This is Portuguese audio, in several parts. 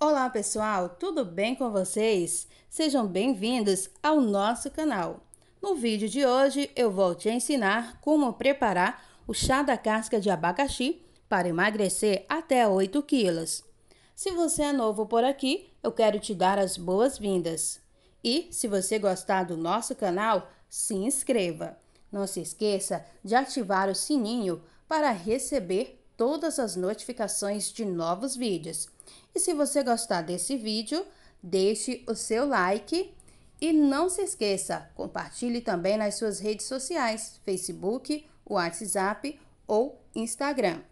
Olá pessoal, tudo bem com vocês? Sejam bem-vindos ao nosso canal. No vídeo de hoje eu vou te ensinar como preparar o chá da casca de abacaxi para emagrecer até 8 quilos. Se você é novo por aqui, eu quero te dar as boas-vindas. E se você gostar do nosso canal, se inscreva. Não se esqueça de ativar o sininho para receber todas as notificações de novos vídeos. E se você gostar desse vídeo, deixe o seu like e não se esqueça, compartilhe também nas suas redes sociais, Facebook, WhatsApp ou Instagram.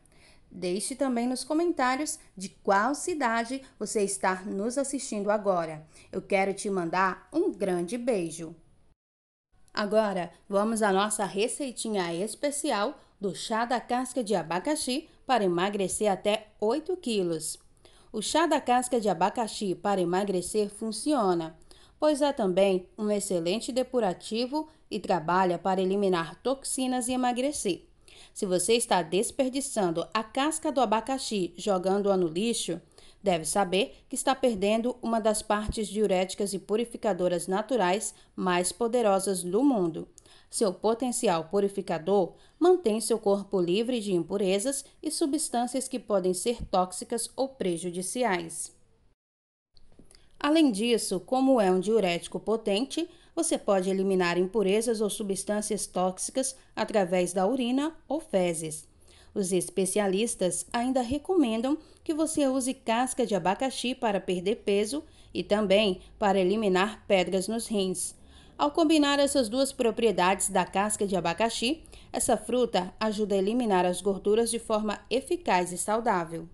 Deixe também nos comentários de qual cidade você está nos assistindo agora. Eu quero te mandar um grande beijo. Agora, vamos à nossa receitinha especial do chá da casca de abacaxi para emagrecer até 8 quilos. O chá da casca de abacaxi para emagrecer funciona, pois é também um excelente depurativo e trabalha para eliminar toxinas e emagrecer. Se você está desperdiçando a casca do abacaxi jogando-a no lixo, deve saber que está perdendo uma das partes diuréticas e purificadoras naturais mais poderosas do mundo. Seu potencial purificador mantém seu corpo livre de impurezas e substâncias que podem ser tóxicas ou prejudiciais. Além disso, como é um diurético potente, você pode eliminar impurezas ou substâncias tóxicas através da urina ou fezes. Os especialistas ainda recomendam que você use casca de abacaxi para perder peso e também para eliminar pedras nos rins. Ao combinar essas duas propriedades da casca de abacaxi, essa fruta ajuda a eliminar as gorduras de forma eficaz e saudável.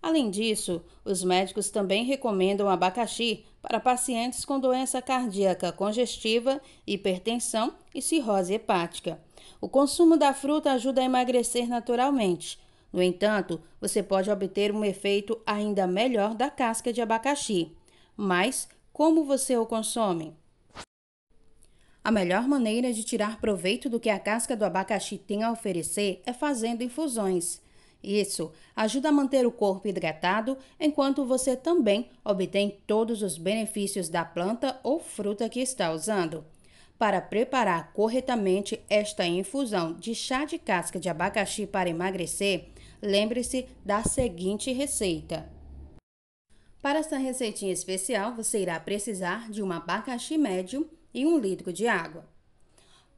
Além disso, os médicos também recomendam abacaxi para pacientes com doença cardíaca congestiva, hipertensão e cirrose hepática. O consumo da fruta ajuda a emagrecer naturalmente. No entanto, você pode obter um efeito ainda melhor da casca de abacaxi. Mas como você o consome? A melhor maneira de tirar proveito do que a casca do abacaxi tem a oferecer é fazendo infusões. Isso ajuda a manter o corpo hidratado, enquanto você também obtém todos os benefícios da planta ou fruta que está usando. Para preparar corretamente esta infusão de chá de casca de abacaxi para emagrecer, lembre-se da seguinte receita. Para esta receitinha especial, você irá precisar de um abacaxi médio e um litro de água.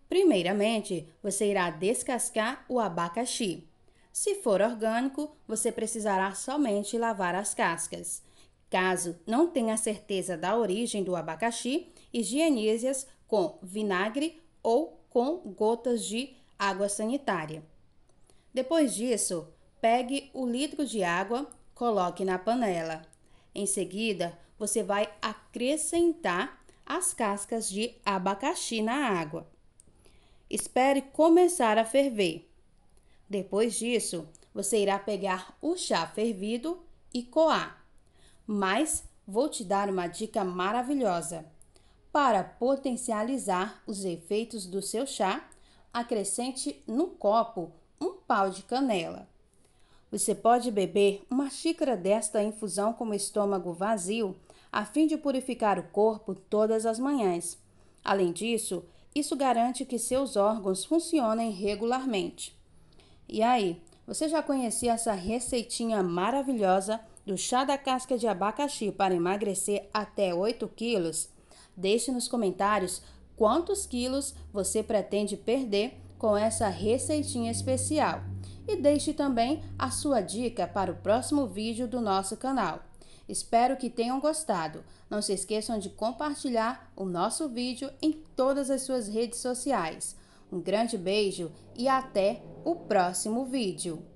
Primeiramente, você irá descascar o abacaxi. Se for orgânico, você precisará somente lavar as cascas. Caso não tenha certeza da origem do abacaxi, higienize-as com vinagre ou com gotas de água sanitária. Depois disso, pegue o litro de água, coloque na panela. Em seguida, você vai acrescentar as cascas de abacaxi na água. Espere começar a ferver. Depois disso, você irá pegar o chá fervido e coar. Mas vou te dar uma dica maravilhosa. Para potencializar os efeitos do seu chá, acrescente no copo um pau de canela. Você pode beber uma xícara desta infusão com o estômago vazio, a fim de purificar o corpo todas as manhãs. Além disso, isso garante que seus órgãos funcionem regularmente. E aí, você já conhecia essa receitinha maravilhosa do chá da casca de abacaxi para emagrecer até 8 quilos? Deixe nos comentários quantos quilos você pretende perder com essa receitinha especial. E deixe também a sua dica para o próximo vídeo do nosso canal. Espero que tenham gostado. Não se esqueçam de compartilhar o nosso vídeo em todas as suas redes sociais. Um grande beijo e até o próximo vídeo.